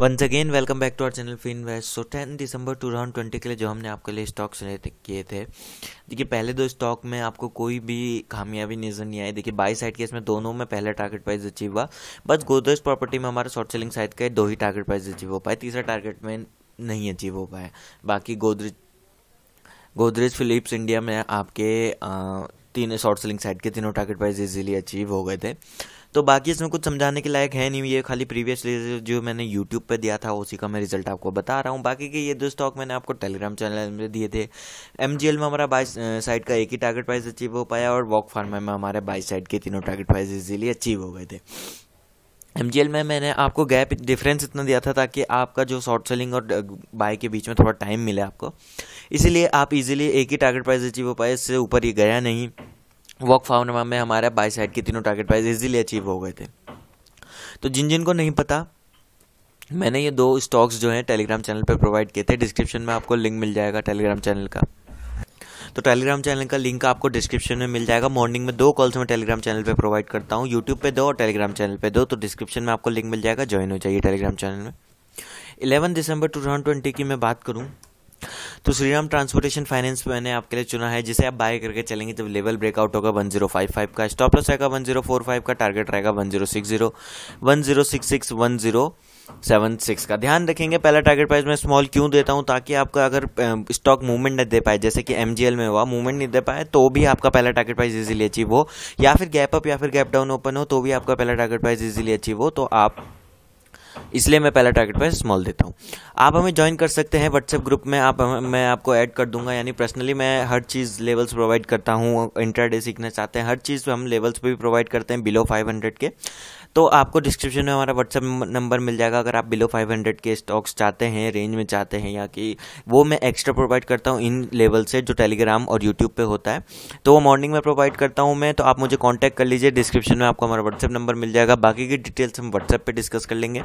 once again welcome back to our channel फिन वेस्ट so ten December two thousand twenty के लिए जो हमने आपके लिए स्टॉक सिलेक्ट किए थे देखिए पहले दो स्टॉक में आपको कोई भी खामियाबी नजर नहीं आई देखिए बाई साइड के इसमें दोनों में पहला टारगेट प्राइस अचीव हुआ बस गोदरेज प्रॉपर्टी में हमारा शॉर्ट सेलिंग साइड का दो ही टारगेट प्राइस अचीव हो पाए तीसरा टारगेट में नहीं अचीव हो पाया बाकी गोदरेज गोदरेज फिलिप्स इंडिया में आपके आ, तीन शॉर्ट सेलिंग साइड के तीनों टारगेट प्राइस इजीली अचीव हो गए थे तो बाकी इसमें कुछ समझाने के लायक है नहीं ये खाली प्रीवियसली जो मैंने यूट्यूब पर दिया था उसी का मैं रिजल्ट आपको बता रहा हूँ बाकी के ये दो स्टॉक मैंने आपको टेलीग्राम चैनल में दिए थे एम में हमारा बाईस साइड का एक ही टारगेट प्राइस अचीव हो पाया और वॉक फार्मा में हमारे बाईस साइड के तीनों टारगेट प्राइस इजीली अचीव हो गए थे एम में मैंने आपको गैप डिफरेंस इतना दिया था ताकि आपका जो शॉर्ट सेलिंग और बाय के बीच में थोड़ा टाइम मिले आपको इसीलिए आप इजीली एक ही टारगेट प्राइस अचीव हो पाए इससे ऊपर ये गया नहीं वर्क फाउंड में हमारे बाई साइड के तीनों टारगेट प्राइस इजीली अचीव हो गए थे तो जिन जिन को नहीं पता मैंने ये दो स्टॉक्स जो हैं टेलीग्राम चैनल पर प्रोवाइड किए थे डिस्क्रिप्शन में आपको लिंक मिल जाएगा टेलीग्राम चैनल का तो टेलीग्राम चैनल का लिंक आपको डिस्क्रिप्शन में मिल जाएगा मॉर्निंग में दो कॉल्स मैं टेलीग्राम चैनल पे प्रोवाइड करता हूँ यूट्यूब पे दो और टेलीग्राम चैनल पे दो तो डिस्क्रिप्शन में आपको लिंक मिल जाएगा ज्वाइन हो जाइए टेलीग्राम चैनल में 11 दिसंबर 2020 की मैं बात करूँ तो श्रीराम ट्रांसपोर्टेशन फाइनेंस मैंने आपके लिए चुना है जिसे आप बाय करके चलेंगे जब लेवल ब्रेकआउट होगा वन जीरो फाइव फाइव का स्टॉप लॉस रहेगा वन जीरो फोर फाइव का टारगेट रहेगा one zero six zero one zero six six one zero seven six का ध्यान रखेंगे पहला टारगेट प्राइस मैं स्मॉल क्यों देता हूं ताकि आपका अगर स्टॉक मूवमेंट नहीं दे पाए जैसे कि एम में हुआ मूवमेंट नहीं दे पाए तो भी आपका पहला टारगेट प्राइस इजीली अचीव हो या फिर गैप अप या फिर गैप डाउन ओपन हो तो भी आपका पहला टारगेट प्राइस इजीली अचीव हो तो आप इसलिए मैं पहला टारगेट पर स्मॉल देता हूँ आप हमें ज्वाइन कर सकते हैं व्हाट्सएप ग्रुप में आप मैं आपको ऐड कर दूंगा यानी पर्सनली मैं हर चीज़ लेवल्स प्रोवाइड करता हूँ इंट्राडे सीखना चाहते हैं हर चीज़ पर हम लेवल्स पर भी प्रोवाइड करते हैं बिलो फाइव के तो आपको डिस्क्रिप्शन में हमारा व्हाट्सअप नंबर मिल जाएगा अगर आप बिलो हंड्रेड के स्टॉक्स चाहते हैं रेंज में चाहते हैं या कि वो मैं एक्स्ट्रा प्रोवाइड करता हूँ इन लेवल से जो टेलीग्राम और यूट्यूब पे होता है तो वो मॉर्निंग में प्रोवाइड करता हूँ मैं तो आप मुझे कॉन्टैक्ट कर लीजिए डिस्क्रिप्शन में आपको हमारा व्हाट्सअप नंबर मिल जाएगा बाकी की डिटेल्स हम व्हाट्सएप पर डिस्कस कर लेंगे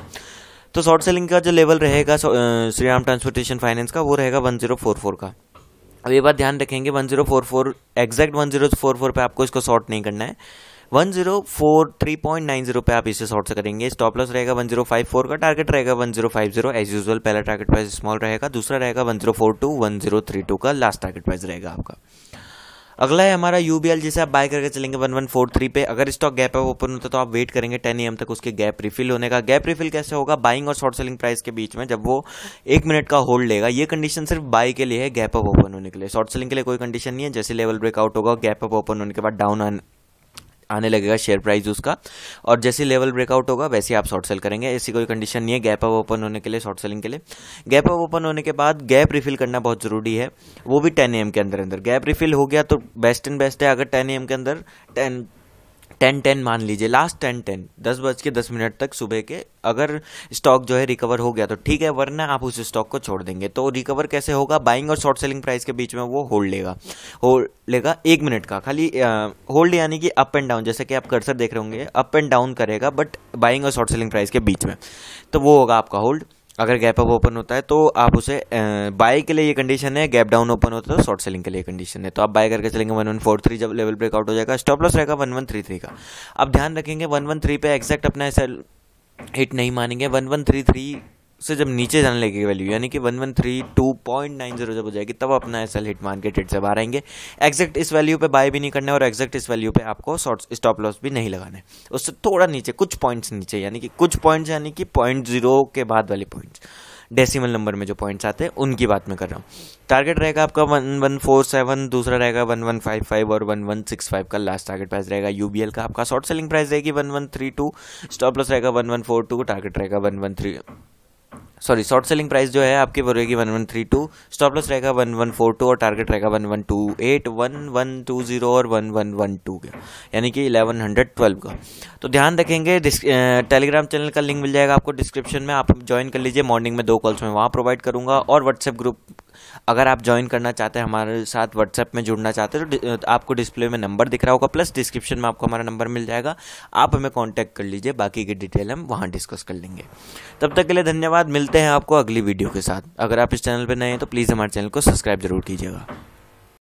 तो शॉर्ट सेलिंग का जो लेवल रहेगा श्री राम ट्रांसपोर्टेशन फाइनेंस का वो रहेगा वन जीरो फोर फोर का अब ये बात ध्यान रखेंगे one zero four four exact one zero four four पर आपको इसको शॉर्ट नहीं करना है one zero four three point nine zero पे आप इसे शॉर्ट से करेंगे स्टॉप लॉस रहेगा वन जीरो फाइव फोर का टारगेट रहेगा one zero five zero as usual पहला टारगेट प्राइस स्मॉल रहेगा दूसरा रहेगा one zero four two one zero three two का लास्ट टारगेट प्राइस रहेगा आपका अगला है हमारा यू जिसे आप बाय करके चलेंगे वन वन फोर थ्री पे अगर स्टॉक गैप है ओपन होता तो आप वेट करेंगे टेन एम तक उसके गैप रिफिल होने का गैप रिफिल कैसे होगा बाइंग और शॉर्ट सेलिंग प्राइस के बीच में जब वो एक मिनट का होल्ड लेगा ये कंडीशन सिर्फ बाय के लिए है गैप अप ओपन होने के लिए शॉर्ट सेलिंग के लिए कोई कंडीशन नहीं है जैसे लेवल ब्रेकआउट होगा गैप अप ओपन होने के बाद डाउन आने लगेगा शेयर प्राइस उसका और जैसे लेवल ब्रेकआउट होगा वैसे आप शॉर्ट सेल करेंगे ऐसी कोई कंडीशन नहीं है गैप अप ओपन होने के लिए शॉर्ट सेलिंग के लिए गैप अप ओपन होने के बाद गैप रिफिल करना बहुत ज़रूरी है वो भी टेन एम के अंदर अंदर गैप रिफिल हो गया तो बेस्ट एंड बेस्ट है अगर टेन एम के अंदर टेन टेन टेन मान लीजिए लास्ट टेन टेन दस बज के दस मिनट तक सुबह के अगर स्टॉक जो है रिकवर हो गया तो ठीक है वरना आप उस स्टॉक को छोड़ देंगे तो रिकवर कैसे होगा बाइंग और शॉर्ट सेलिंग प्राइस के बीच में वो होल्ड लेगा होल्ड लेगा एक मिनट का खाली होल्ड यानी कि अप एंड डाउन जैसे कि आप कर्सर देख रहे होंगे अप एंड डाउन करेगा बट बाइंग और शॉर्ट सेलिंग प्राइस के बीच में तो वो होगा आपका होल्ड अगर गैप अप ओपन होता है तो आप उसे बाय के लिए ये कंडीशन है गैप डाउन ओपन होता है तो शॉर्ट सेलिंग के लिए कंडीशन है तो आप बाय करके चलेंगे वन वन फोर थ्री जब लेवल ब्रेकआउट हो जाएगा स्टॉप लॉस रहेगा वन वन थ्री थ्री का अब ध्यान रखेंगे वन वन थ्री पे एग्जैक्ट अपना सेल हिट नहीं मानेंगे वन वन थ्री थ्री से जब नीचे जाने लगेगी वैल्यू यानी कि one one three two point nine zero जब हो जाएगी तब अपना एस एल हिट मान के ट्रेड से बाहर आएंगे एग्जैक्ट इस वैल्यू पे बाय भी नहीं करने और एग्जैक्ट इस वैल्यू पे आपको शॉर्ट स्टॉप लॉस भी नहीं लगाने उससे थोड़ा नीचे कुछ पॉइंट्स नीचे यानी कि कुछ पॉइंट्स यानी कि पॉइंट जीरो के बाद वाले पॉइंट्स डेसिमल नंबर में जो पॉइंट्स आते हैं उनकी बात मैं कर रहा हूँ टारगेट रहेगा आपका वन वन फोर सेवन दूसरा रहेगा वन वन फाइव फाइव और वन वन सिक्स फाइव का लास्ट टारगेट प्राइस रहेगा यू बी एल का आपका शॉर्ट सेलिंग प्राइस रहेगी one one three two stop loss रहेगा one one four two target रहेगा one one three sorry short selling price जो है आपकी वो रहेगी one one three two stop loss रहेगा वन वन फोर टू और टारगेट रहेगा one one two eight one one two zero और वन वन वन टू का यानी कि इलेवन हंड्रेड ट्वेल्व का तो ध्यान रखेंगे टेलीग्राम चैनल का लिंक मिल जाएगा आपको डिस्क्रिप्शन में आप ज्वाइन कर लीजिए मॉर्निंग में दो कॉल्स में वहाँ प्रोवाइड करूँगा और व्हाट्सएप ग्रुप अगर आप ज्वाइन करना चाहते हैं हमारे साथ व्हाट्सएप में जुड़ना चाहते हैं तो आपको डिस्प्ले में नंबर दिख रहा होगा प्लस डिस्क्रिप्शन में आपको हमारा नंबर मिल जाएगा आप हमें कॉन्टैक्ट कर लीजिए बाकी की डिटेल हम वहाँ डिस्कस कर लेंगे तब तक के लिए धन्यवाद मिलते हैं आपको अगली वीडियो के साथ अगर आप इस चैनल पर नए हैं तो प्लीज़ हमारे चैनल को सब्सक्राइब जरूर कीजिएगा